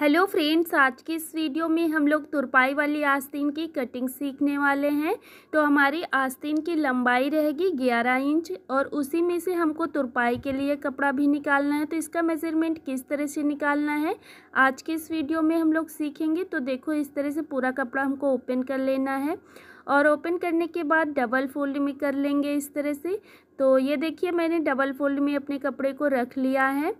hello friends आज के इस वीडियो में हम लोग तुरपाई वाली आस्तीन की कटिंग सीखने वाले हैं तो हमारी आस्तीन की लंबाई रहेगी 11 इंच और उसी में से हमको तुरपाई के लिए कपड़ा भी निकालना है तो इसका मेज़रमेंट किस तरह से निकालना है आज के इस वीडियो में हम लोग सीखेंगे तो देखो इस तरह से पूरा कपड़ा हमको ओपन कर लेना है और ओपन करने के बाद डबल फोल्ड में कर लेंगे इस तरह से तो ये देखिए मैंने डबल फोल्ड में अपने कपड़े को रख लिया है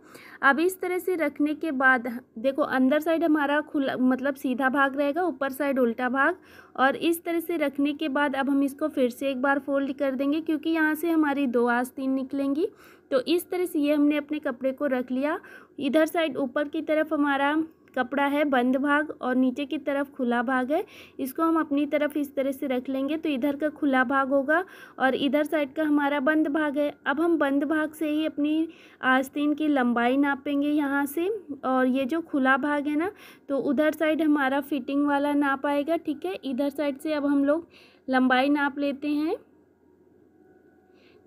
अब इस तरह से रखने के बाद देखो अंदर साइड हमारा खुला मतलब सीधा भाग रहेगा ऊपर साइड उल्टा भाग और इस तरह से रखने के बाद अब हम इसको फिर से एक बार फोल्ड कर देंगे क्योंकि यहाँ से हमारी दो आस्तीन निकलेंगी तो इस तरह से ये हमने अपने कपड़े को रख लिया इधर साइड ऊपर की तरफ हमारा कपड़ा है बंद भाग और नीचे की तरफ खुला भाग है इसको हम अपनी तरफ इस तरह से रख लेंगे तो इधर का खुला भाग होगा और इधर साइड का हमारा बंद भाग है अब हम बंद भाग से ही अपनी आस्तीन की लंबाई नापेंगे यहाँ से और ये जो खुला भाग है ना तो उधर साइड हमारा फिटिंग वाला नाप आएगा ठीक है इधर साइड से अब हम लोग लंबाई नाप लेते हैं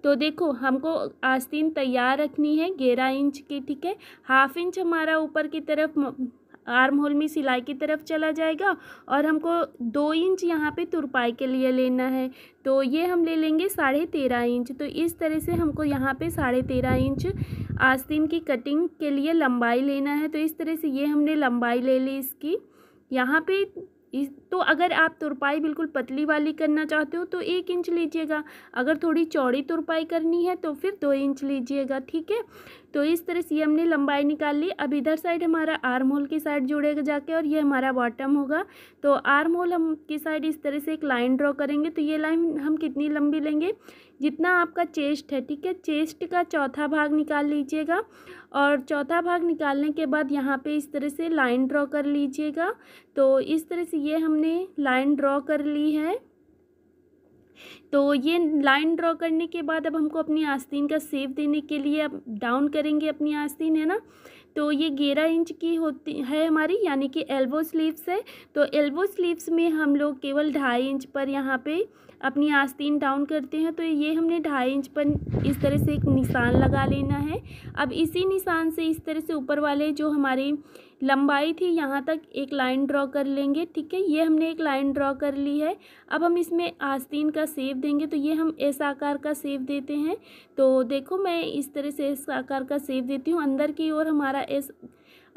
तो देखो हमको आस्तीन तैयार रखनी है ग्यारह इंच की ठीक है हाफ इंच हमारा ऊपर की तरफ आर्म होल में सिलाई की तरफ चला जाएगा और हमको दो इंच यहाँ पे तुरपाई के लिए लेना है तो ये हम ले लेंगे साढ़े तेरह इंच तो इस तरह से हमको यहाँ पे साढ़े तेरह इंच आस्तीन की कटिंग के लिए लंबाई लेना है तो इस तरह से ये हमने लंबाई ले ली इसकी यहाँ पे इस तो अगर आप तुरपाई बिल्कुल पतली वाली करना चाहते हो तो एक इंच लीजिएगा अगर थोड़ी चौड़ी तुरपाई करनी है तो फिर दो इंच लीजिएगा ठीक है तो इस तरह से हमने लंबाई निकाल ली अब इधर साइड हमारा आर्म होल की साइड जुड़ेगा जाके और ये हमारा बॉटम होगा तो आर्म होल हम की साइड इस तरह से एक लाइन ड्रॉ करेंगे तो ये लाइन हम कितनी लंबी लेंगे जितना आपका चेस्ट है ठीक है चेस्ट का चौथा भाग निकाल लीजिएगा और चौथा भाग निकालने के बाद यहाँ पे इस तरह से लाइन ड्रॉ कर लीजिएगा तो इस तरह से ये हमने लाइन ड्रॉ कर ली है तो ये लाइन ड्रॉ करने के बाद अब हमको अपनी आस्तीन का सेव देने के लिए अब डाउन करेंगे अपनी आस्तीन है ना तो ये ग्यारह इंच की होती है हमारी यानी कि एल्बो स्लीव्स है तो एल्बो स्लीव्स में हम लोग केवल ढाई इंच पर यहाँ पे अपनी आस्तीन डाउन करते हैं तो ये हमने ढाई इंच पर इस तरह से एक निशान लगा लेना है अब इसी निशान से इस तरह से ऊपर वाले जो हमारे लंबाई थी यहाँ तक एक लाइन ड्रॉ कर लेंगे ठीक है ये हमने एक लाइन ड्रॉ कर ली है अब हम इसमें आस्तीन का सेव देंगे तो ये हम एस आकार का सेव देते हैं तो देखो मैं इस तरह से एस आकार का सेव देती हूँ अंदर की ओर हमारा एस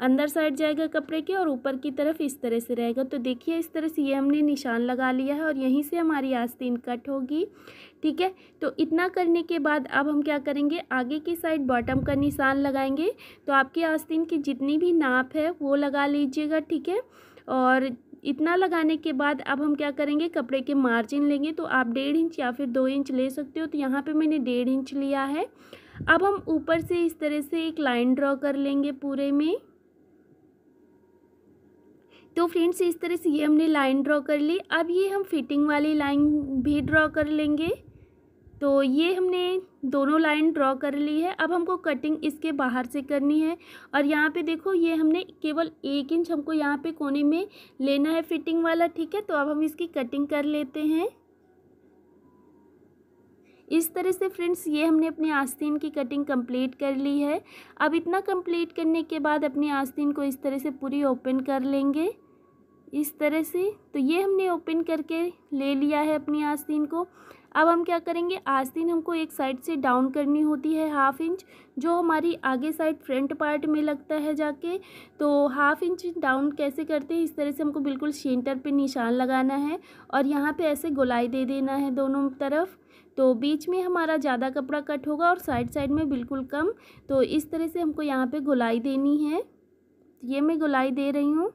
अंदर साइड जाएगा कपड़े के और ऊपर की तरफ इस तरह से रहेगा तो देखिए इस तरह से ये हमने निशान लगा लिया है और यहीं से हमारी आस्तीन कट होगी ठीक है तो इतना करने के बाद अब हम क्या करेंगे आगे की साइड बॉटम का निशान लगाएंगे तो आपकी आस्तीन की जितनी भी नाप है वो लगा लीजिएगा ठीक है और इतना लगाने के बाद अब हम क्या करेंगे कपड़े के मार्जिन लेंगे तो आप डेढ़ इंच या फिर दो इंच ले सकते हो तो यहाँ पे मैंने डेढ़ इंच लिया है अब हम ऊपर से इस तरह से एक लाइन ड्रॉ कर लेंगे पूरे में तो फ्रेंड्स इस तरह से ये हमने लाइन ड्रॉ कर ली अब ये हम फिटिंग वाली लाइन भी ड्रॉ कर लेंगे तो ये हमने दोनों लाइन ड्रॉ कर ली है अब हमको कटिंग इसके बाहर से करनी है और यहाँ पे देखो ये हमने केवल एक इंच हमको यहाँ पे कोने में लेना है फिटिंग वाला ठीक है तो अब हम इसकी कटिंग कर लेते हैं इस तरह से फ्रेंड्स ये हमने अपने आस्तीन की कटिंग कंप्लीट कर ली है अब इतना कंप्लीट करने के बाद अपने आस्तीन को इस तरह से पूरी ओपन कर लेंगे इस तरह से तो ये हमने ओपन करके ले लिया है अपनी आस्तीन को अब हम क्या करेंगे आस्तीन हमको एक साइड से डाउन करनी होती है हाफ इंच जो हमारी आगे साइड फ्रंट पार्ट में लगता है जाके तो हाफ इंच डाउन कैसे करते हैं इस तरह से हमको बिल्कुल सेंटर पे निशान लगाना है और यहाँ पे ऐसे गोलाई दे देना है दोनों तरफ तो बीच में हमारा ज़्यादा कपड़ा कट होगा और साइड साइड में बिल्कुल कम तो इस तरह से हमको यहाँ पर गुलाई देनी है ये मैं गुलाई दे रही हूँ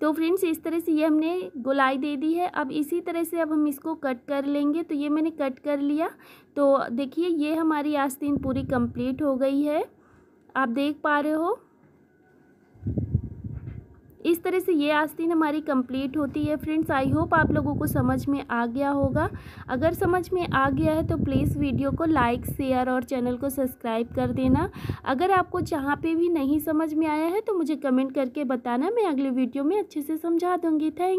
तो फ्रेंड्स इस तरह से ये हमने गोलाई दे दी है अब इसी तरह से अब हम इसको कट कर लेंगे तो ये मैंने कट कर लिया तो देखिए ये हमारी आस्तीन पूरी कंप्लीट हो गई है आप देख पा रहे हो इस तरह से ये आस्तीन हमारी कंप्लीट होती है फ्रेंड्स आई होप आप लोगों को समझ में आ गया होगा अगर समझ में आ गया है तो प्लीज़ वीडियो को लाइक शेयर और चैनल को सब्सक्राइब कर देना अगर आपको जहाँ पे भी नहीं समझ में आया है तो मुझे कमेंट करके बताना मैं अगले वीडियो में अच्छे से समझा दूँगी थैंक